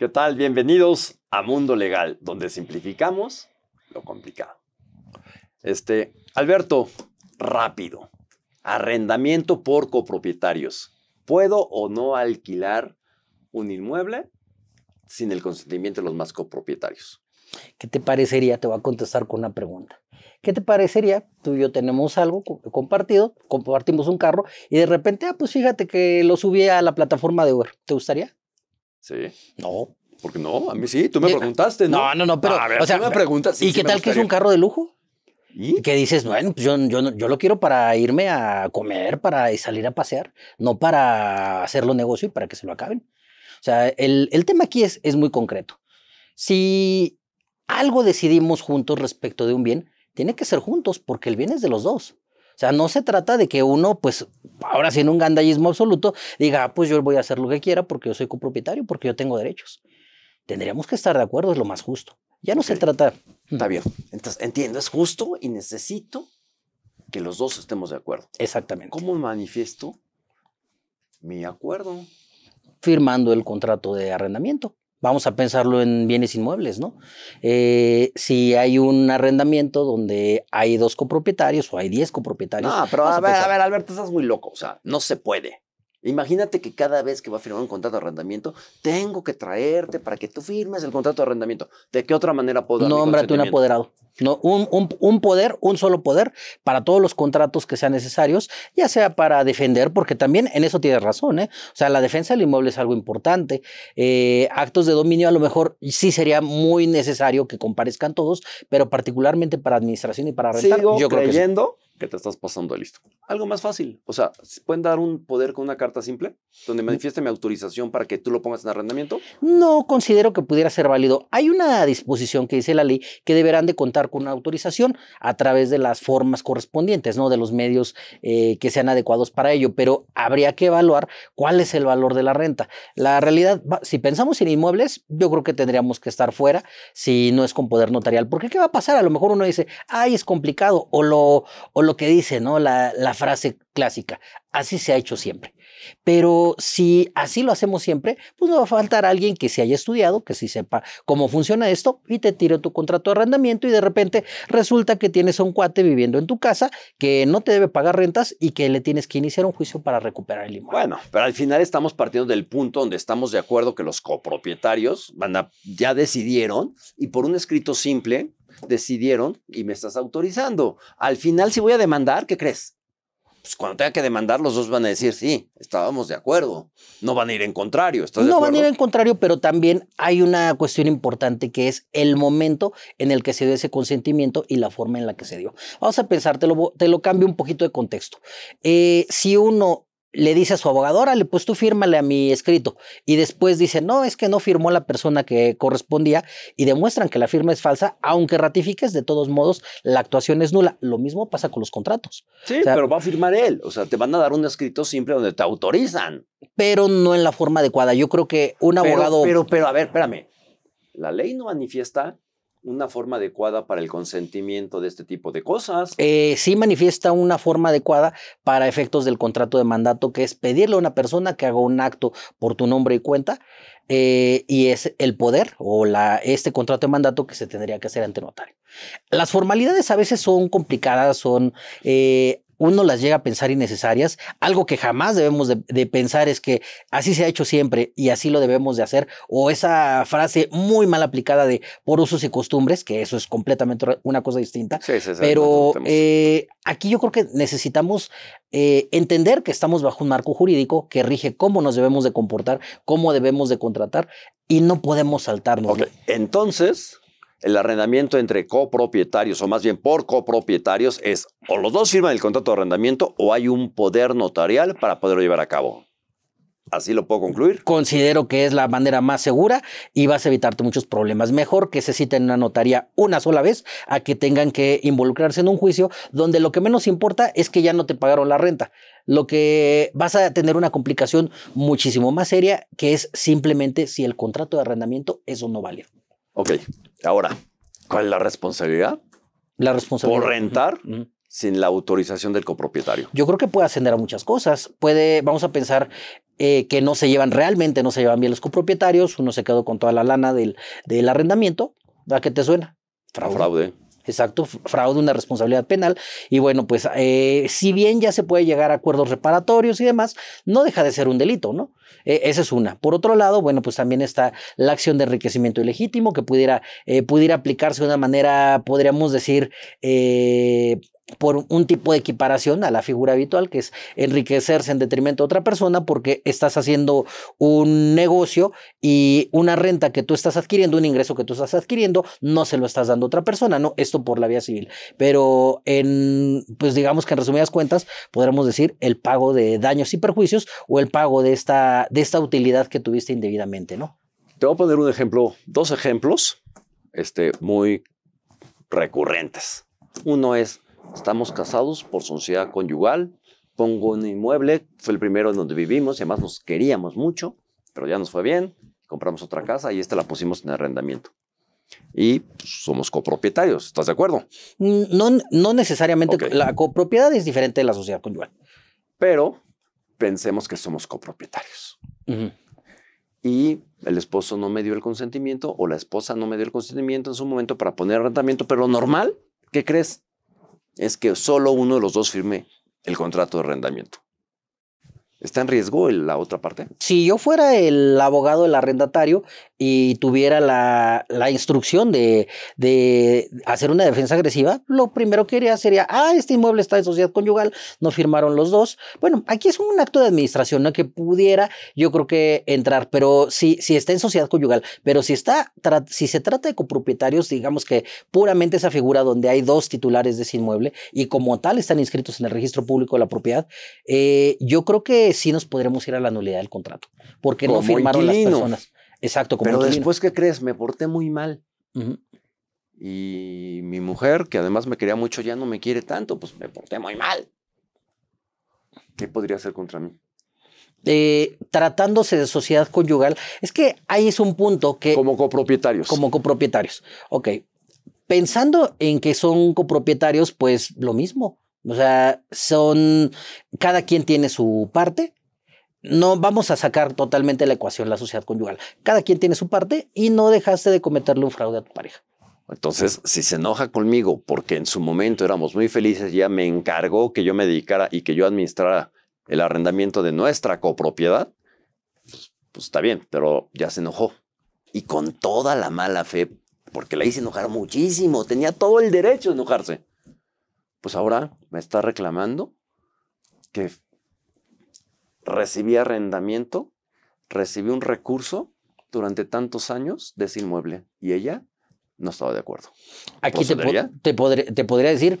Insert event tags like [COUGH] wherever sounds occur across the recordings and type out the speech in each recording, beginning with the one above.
¿Qué tal? Bienvenidos a Mundo Legal, donde simplificamos lo complicado. Este, Alberto, rápido. Arrendamiento por copropietarios. ¿Puedo o no alquilar un inmueble sin el consentimiento de los más copropietarios? ¿Qué te parecería? Te voy a contestar con una pregunta. ¿Qué te parecería? Tú y yo tenemos algo compartido, compartimos un carro y de repente, ah, pues fíjate que lo subí a la plataforma de Uber. ¿Te gustaría? Sí. No. Porque no, a mí sí, tú me preguntaste, ¿no? No, no, pero. sea, tú me preguntas. ¿Y qué tal que es un carro de lujo? ¿Y? Que dices, bueno, pues yo, yo, lo quiero para irme a comer, para salir a pasear, no para hacerlo negocio y para que se lo acaben. O sea, el, el tema aquí es, es muy concreto. Si algo decidimos juntos respecto de un bien, tiene que ser juntos porque el bien es de los dos. O sea, no se trata de que uno, pues, ahora sí un gandallismo absoluto, diga, ah, pues yo voy a hacer lo que quiera porque yo soy copropietario, porque yo tengo derechos. Tendríamos que estar de acuerdo, es lo más justo. Ya no se trata. Está bien. Entonces, entiendo, es justo y necesito que los dos estemos de acuerdo. Exactamente. ¿Cómo manifiesto mi acuerdo? Firmando el contrato de arrendamiento. Vamos a pensarlo en bienes inmuebles, ¿no? Eh, si hay un arrendamiento donde hay dos copropietarios o hay diez copropietarios. Ah, pero a, ver, a ver, Alberto, estás muy loco. O sea, no se puede. Imagínate que cada vez que va a firmar un contrato de arrendamiento, tengo que traerte para que tú firmes el contrato de arrendamiento. ¿De qué otra manera puedo? Nómbrate un apoderado. No, un, un, poder, un solo poder para todos los contratos que sean necesarios, ya sea para defender, porque también en eso tienes razón, ¿eh? O sea, la defensa del inmueble es algo importante. Eh, actos de dominio a lo mejor sí sería muy necesario que comparezcan todos, pero particularmente para administración y para rentar. yo creyendo creo que que te estás pasando listo. Algo más fácil. O sea, ¿pueden dar un poder con una carta simple donde mm. manifieste mi autorización para que tú lo pongas en arrendamiento? No considero que pudiera ser válido. Hay una disposición que dice la ley que deberán de contar con una autorización a través de las formas correspondientes, ¿no? De los medios eh, que sean adecuados para ello, pero habría que evaluar cuál es el valor de la renta. La realidad, si pensamos en inmuebles, yo creo que tendríamos que estar fuera si no es con poder notarial, porque ¿qué va a pasar? A lo mejor uno dice, ay, es complicado, o lo lo que dice, ¿no? La, frase clásica, así se ha hecho siempre. Pero si así lo hacemos siempre, pues no va a faltar alguien que se haya estudiado, que sí sepa cómo funciona esto y te tire tu contrato de arrendamiento y de repente resulta que tienes a un cuate viviendo en tu casa que no te debe pagar rentas y que le tienes que iniciar un juicio para recuperar el inmueble. Bueno, pero al final estamos partiendo del punto donde estamos de acuerdo que los copropietarios ya decidieron y por un escrito simple decidieron y me estás autorizando. Al final, si voy a demandar, ¿qué crees? Pues cuando tenga que demandar, los dos van a decir, sí, estábamos de acuerdo. No van a ir en contrario. no van a ir en contrario, pero también hay una cuestión importante que es el momento en el que se dio ese consentimiento y la forma en la que se dio. Vamos a pensar, te lo, te lo cambio un poquito de contexto. Eh, si uno le dice a su abogado, le pues tú fírmale a mi escrito. Y después dice, no, es que no firmó la persona que correspondía y demuestran que la firma es falsa, aunque ratifiques, de todos modos, la actuación es nula. Lo mismo pasa con los contratos. Sí, pero va a firmar él. O sea, te van a dar un escrito siempre donde te autorizan. Pero no en la forma adecuada. Yo creo que un abogado... Pero, pero, pero a ver, espérame. La ley no manifiesta una forma adecuada para el consentimiento de este tipo de cosas. Eh, sí manifiesta una forma adecuada para efectos del contrato de mandato, que es pedirle a una persona que haga un acto por tu nombre y cuenta, eh, y es el poder o la, este contrato de mandato que se tendría que hacer ante notario. Las formalidades a veces son complicadas, son eh, uno las llega a pensar innecesarias. Algo que jamás debemos de, pensar es que así se ha hecho siempre y así lo debemos de hacer. O esa frase muy mal aplicada de por usos y costumbres, que eso es completamente una cosa distinta. Pero eh, aquí yo creo que necesitamos eh, entender que estamos bajo un marco jurídico que rige cómo nos debemos de comportar, cómo debemos de contratar y no podemos saltarnos. Entonces, el arrendamiento entre copropietarios, o más bien por copropietarios, es o los dos firman el contrato de arrendamiento o hay un poder notarial para poderlo llevar a cabo. Así lo puedo concluir. Considero que es la manera más segura y vas a evitarte muchos problemas. Mejor que se citen en una notaría una sola vez a que tengan que involucrarse en un juicio donde lo que menos importa es que ya no te pagaron la renta. Lo que vas a tener una complicación muchísimo más seria que es simplemente si el contrato de arrendamiento es o no válido. Ok, ahora, ¿cuál es la responsabilidad? La responsabilidad. Por rentar sin la autorización del copropietario. Yo creo que puede ascender a muchas cosas. Puede, vamos a pensar, eh, que no se llevan realmente, no se llevan bien los copropietarios. Uno se quedó con toda la lana del, del arrendamiento. ¿A qué te suena? Fraude. Exacto, fraude, una responsabilidad penal. Y bueno, pues eh, si bien ya se puede llegar a acuerdos reparatorios y demás, no deja de ser un delito, ¿no? E, esa es una. Por otro lado, bueno, pues también está la acción de enriquecimiento ilegítimo que pudiera, eh, pudiera aplicarse de una manera, podríamos decir, eh, por un tipo de equiparación a la figura habitual, que es enriquecerse en detrimento de otra persona porque estás haciendo un negocio y una renta que tú estás adquiriendo, un ingreso que tú estás adquiriendo, no se lo estás dando a otra persona, ¿no? Esto por la vía civil. Pero en, pues digamos que en resumidas cuentas, podríamos decir el pago de daños y perjuicios o el pago de esta de esta utilidad que tuviste indebidamente, ¿no? Te voy a poner un ejemplo, dos ejemplos este, muy recurrentes. Uno es, estamos casados por sociedad conyugal, pongo un inmueble, fue el primero en donde vivimos y además nos queríamos mucho, pero ya nos fue bien, compramos otra casa y esta la pusimos en arrendamiento. Y pues, somos copropietarios, ¿estás de acuerdo? No, no necesariamente, la copropiedad es diferente de la sociedad conyugal. Pero pensemos que somos copropietarios. Y el esposo no me dio el consentimiento o la esposa no me dio el consentimiento en su momento para poner arrendamiento, pero lo normal, ¿qué crees? Es que solo uno de los dos firme el contrato de arrendamiento está en riesgo la otra parte. Si yo fuera el abogado, del arrendatario, y tuviera la, la instrucción de, de, hacer una defensa agresiva, lo primero que haría sería, ah, este inmueble está en sociedad conyugal, no firmaron los dos. Bueno, aquí es un acto de administración, ¿no? Que pudiera, yo creo que entrar, pero si, si está en sociedad conyugal, pero si, está, si se trata de copropietarios, digamos que puramente esa figura donde hay dos titulares de ese inmueble y como tal están inscritos en el registro público de la propiedad, eh, yo creo que sí nos podremos ir a la nulidad del contrato, porque no firmaron las personas. Exacto, como Pero después, ¿qué crees? Me porté muy mal. Y mi mujer, que además me quería mucho, ya no me quiere tanto, pues me porté muy mal. ¿Qué podría hacer contra mí? Eh, tratándose de sociedad conyugal, es que ahí es un punto que... Como copropietarios. Como copropietarios. Ok. Pensando en que son copropietarios, pues lo mismo. O sea, son, cada quien tiene su parte. No vamos a sacar totalmente la ecuación la sociedad conyugal. Cada quien tiene su parte y no dejaste de cometerle un fraude a tu pareja. Entonces, si se enoja conmigo porque en su momento éramos muy felices, ya me encargó que yo me dedicara y que yo administrara el arrendamiento de nuestra copropiedad, pues, pues está bien, pero ya se enojó. Y con toda la mala fe, porque la hice enojar muchísimo, tenía todo el derecho de enojarse pues ahora me está reclamando que recibí arrendamiento, recibí un recurso durante tantos años de ese inmueble y ella no estaba de acuerdo. Aquí te, podría decir,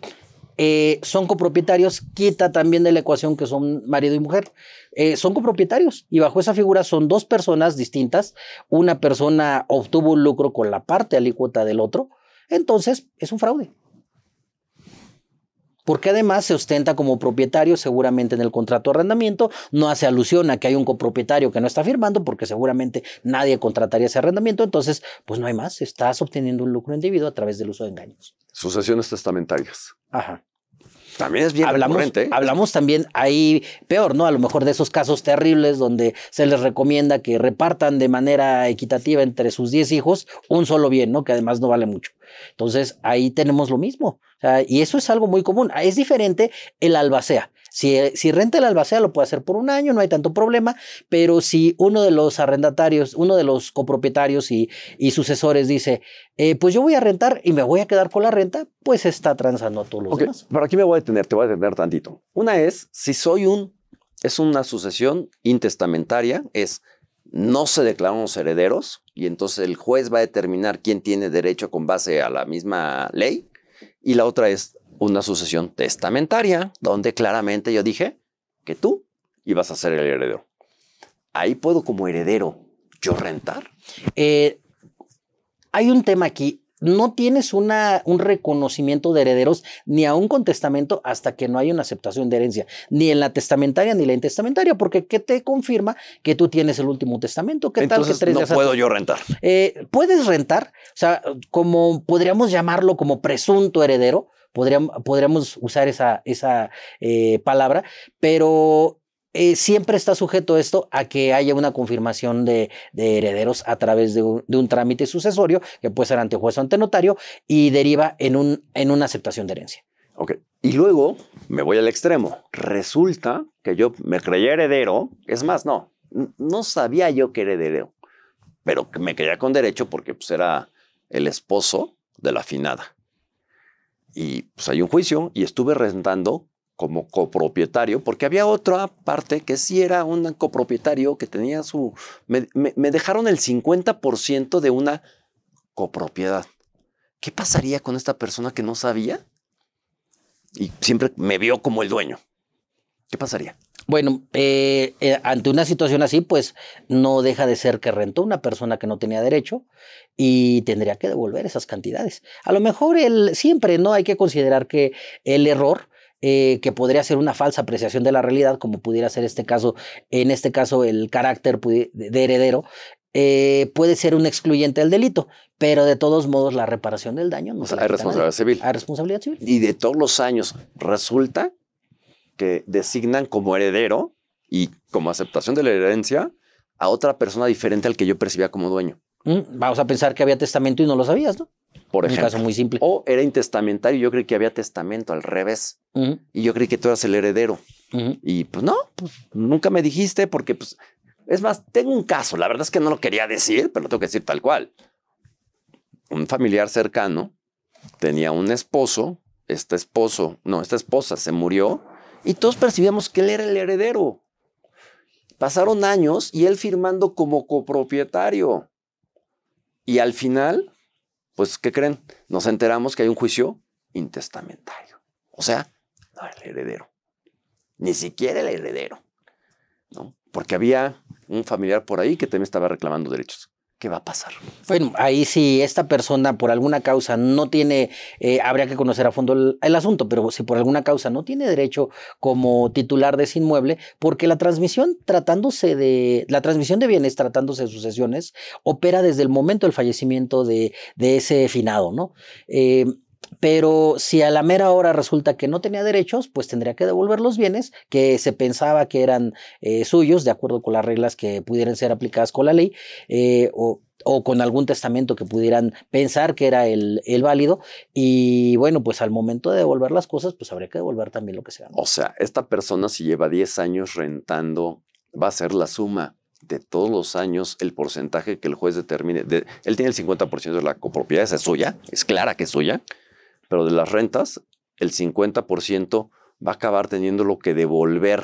eh, son copropietarios, quita también de la ecuación que son marido y mujer. Eh, son copropietarios y bajo esa figura son dos personas distintas. Una persona obtuvo un lucro con la parte alícuota del otro, entonces es un fraude porque además se ostenta como propietario seguramente en el contrato de arrendamiento, no hace alusión a que hay un copropietario que no está firmando porque seguramente nadie contrataría ese arrendamiento, entonces pues no hay más, estás obteniendo un lucro individuo a través del uso de engaños. Sucesiones testamentarias. Ajá. También es bien hablamos, ¿eh? Hablamos también ahí peor, ¿no? A lo mejor de esos casos terribles donde se les recomienda que repartan de manera equitativa entre sus 10 hijos un solo bien, ¿no? Que además no vale mucho. Entonces ahí tenemos lo mismo y eso es algo muy común. Ah, es diferente el albacea. Si, eh, si, renta el albacea, lo puede hacer por un año, no hay tanto problema, pero si uno de los arrendatarios, uno de los copropietarios y, sucesores dice, eh, pues yo voy a rentar y me voy a quedar con la renta, pues está transando a todos los demás. Pero aquí me voy a detener, te voy a detener tantito. Una es, si soy un, es una sucesión intestamentaria, es no se declaran los herederos y entonces el juez va a determinar quién tiene derecho con base a la misma ley y la otra es una sucesión testamentaria, donde claramente yo dije que tú ibas a ser el heredero. Ahí puedo como heredero yo rentar. Eh, hay un tema aquí no tienes una, un reconocimiento de herederos ni a un contestamento hasta que no hay una aceptación de herencia, ni en la testamentaria ni la intestamentaria, porque ¿qué te confirma que tú tienes el último testamento? ¿Qué tal que tres no puedo yo rentar? Eh, puedes rentar, o sea, como podríamos llamarlo como presunto heredero, podríamos, podríamos usar esa, esa eh, palabra, pero eh, siempre está sujeto esto a que haya una confirmación de, herederos a través de un, trámite sucesorio, que puede ser ante juez o ante notario, y deriva en, un, en una aceptación de herencia. Ok. Y luego me voy al extremo. Resulta que yo me creía heredero. Es más, no, no sabía yo que era heredero, pero me creía con derecho porque pues, era el esposo de la afinada. Y pues hay un juicio y estuve rentando como copropietario, porque había otra parte que sí era un copropietario que tenía su... Me, dejaron el 50% de una copropiedad. ¿Qué pasaría con esta persona que no sabía? Y siempre me vio como el dueño. ¿Qué pasaría? Bueno, eh, eh, ante una situación así, pues no deja de ser que rentó una persona que no tenía derecho y tendría que devolver esas cantidades. A lo mejor él siempre no hay que considerar que el error eh, que podría ser una falsa apreciación de la realidad, como pudiera ser este caso, en este caso el carácter de heredero, eh, puede ser un excluyente del delito, pero de todos modos la reparación del daño no es responsabilidad civil. Hay responsabilidad civil. Y de todos los años resulta que designan como heredero y como aceptación de la herencia a otra persona diferente al que yo percibía como dueño. Mm, vamos a pensar que había testamento y no lo sabías, ¿no? Por ejemplo. Un caso muy simple. O era intestamentario y yo creí que había testamento al revés. Mm. Y yo creí que tú eras el heredero. Mm. Y pues no, pues, nunca me dijiste porque pues... Es más, tengo un caso, la verdad es que no lo quería decir, pero lo tengo que decir tal cual. Un familiar cercano tenía un esposo, este esposo, no, esta esposa se murió y todos percibíamos que él era el heredero. Pasaron años y él firmando como copropietario. Y al final, pues, ¿qué creen? Nos enteramos que hay un juicio intestamentario. O sea, no el heredero. Ni siquiera el heredero. ¿no? Porque había un familiar por ahí que también estaba reclamando derechos. ¿qué va a pasar? Bueno, ahí sí, esta persona por alguna causa no tiene, eh, habría que conocer a fondo el, asunto, pero si por alguna causa no tiene derecho como titular de ese inmueble, porque la transmisión tratándose de, la transmisión de bienes tratándose de sucesiones, opera desde el momento del fallecimiento de, de ese finado, ¿no? Eh, pero si a la mera hora resulta que no tenía derechos, pues tendría que devolver los bienes que se pensaba que eran eh, suyos, de acuerdo con las reglas que pudieran ser aplicadas con la ley, eh, o, con algún testamento que pudieran pensar que era el, válido. Y bueno, pues al momento de devolver las cosas, pues habría que devolver también lo que se ganó. O sea, esta persona si lleva 10 años rentando, va a ser la suma de todos los años el porcentaje que el juez determine. él tiene el 50% de la copropiedad, esa es suya, es clara que es suya pero de las rentas, el 50% va a acabar teniendo lo que devolver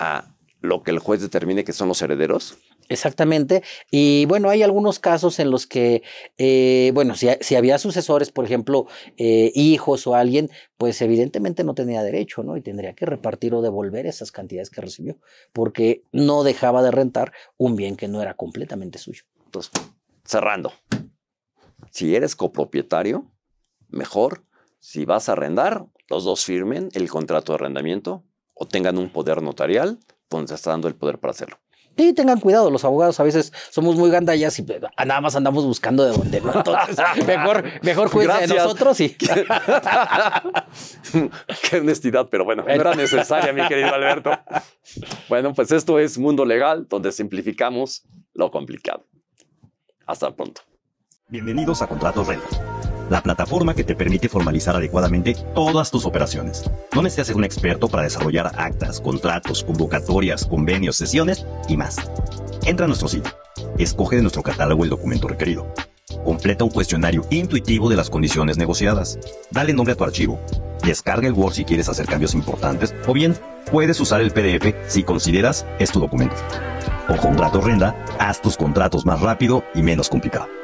a lo que el juez determine que son los herederos. Exactamente. Y bueno, hay algunos casos en los que, eh, bueno, si, había sucesores, por ejemplo, eh, hijos o alguien, pues evidentemente no tenía derecho, ¿no? Y tendría que repartir o devolver esas cantidades que recibió, porque no dejaba de rentar un bien que no era completamente suyo. Entonces, cerrando, si eres copropietario, mejor si vas a arrendar, los dos firmen el contrato de arrendamiento o tengan un poder notarial donde se está dando el poder para hacerlo. Sí, tengan cuidado, los abogados a veces somos muy gandallas y pues, ah, nada más andamos buscando de dónde [LAUGHS] mejor, mejor de nosotros y. [LAUGHS] [LAUGHS] Qué honestidad, pero bueno, no era necesaria, mi querido Alberto. Bueno, pues esto es Mundo Legal, donde simplificamos lo complicado. Hasta pronto. Bienvenidos a Contratos Rentas la plataforma que te permite formalizar adecuadamente todas tus operaciones. No necesitas ser un experto para desarrollar actas, contratos, convocatorias, convenios, sesiones y más. Entra a nuestro sitio, escoge de nuestro catálogo el documento requerido, completa un cuestionario intuitivo de las condiciones negociadas, dale nombre a tu archivo, descarga el Word si quieres hacer cambios importantes o bien puedes usar el PDF si consideras es tu documento. Con contrato renda, haz tus contratos más rápido y menos complicado.